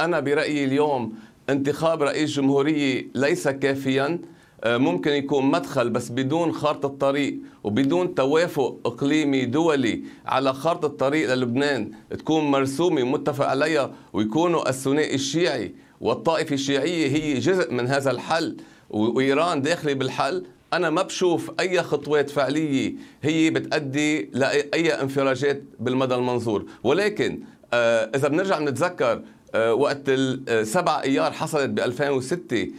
انا برايي اليوم انتخاب رئيس جمهوريه ليس كافيا آه، ممكن يكون مدخل بس بدون خارطة طريق وبدون توافق إقليمي دولي على خارطة طريق للبنان تكون مرسومة متفق عليها ويكونوا الثنائي الشيعي والطائفة الشيعية هي جزء من هذا الحل وإيران داخلة بالحل أنا ما بشوف أي خطوات فعلية هي بتأدي لأي انفراجات بالمدى المنظور ولكن آه، إذا بنرجع بنتذكر آه، وقت السبع آه، ايار حصلت ب 2006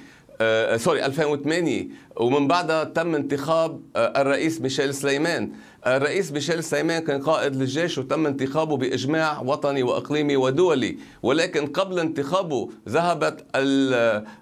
آه، سوري 2008 ومن بعدها تم انتخاب الرئيس ميشيل سليمان الرئيس ميشيل سيمان كان قائد للجيش وتم انتخابه بإجماع وطني وإقليمي ودولي ولكن قبل انتخابه ذهبت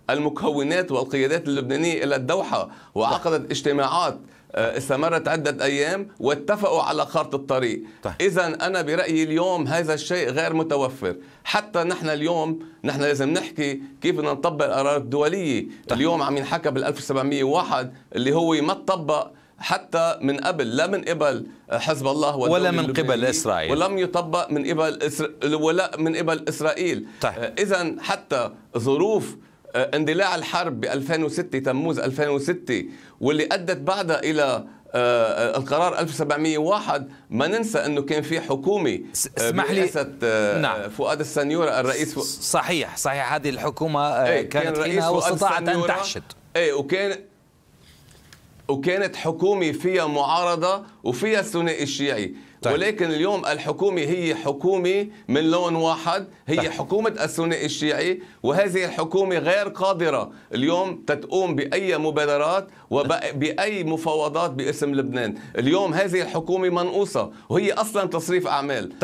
المكونات والقيادات اللبنانية إلى الدوحة وعقدت اجتماعات آه، استمرت عدة أيام واتفقوا على خارطة الطريق طيب. إذا أنا برأيي اليوم هذا الشيء غير متوفر حتى نحن اليوم نحن لازم نحكي كيف بدنا نطبق القرارات الدولية طيب. اليوم عم ينحكى بال 1701 اللي هو ما تطبق حتى من قبل لا من قبل آه، حزب الله ولا من قبل اسرائيل ولم يطبق من قبل إسر... ولا من قبل اسرائيل طيب. آه، اذا حتى ظروف آه، اندلاع الحرب ب 2006 تموز 2006 واللي ادت بعدها الى القرار 1701 ما ننسى انه كان في حكومه اسمح لي نعم. فؤاد السنيوره الرئيس صحيح صحيح هذه الحكومه إيه، كانت كان حينها واستطاعت ان تحشد ايه وكان وكانت حكومة فيها معارضة وفيها الثنائي الشيعي طيب. ولكن اليوم الحكومة هي حكومة من لون واحد هي طيب. حكومة الثنائي الشيعي وهذه الحكومة غير قادرة اليوم تتقوم بأي مبادرات وبأي مفاوضات باسم لبنان اليوم هذه الحكومة منقوصة وهي أصلا تصريف أعمال طيب.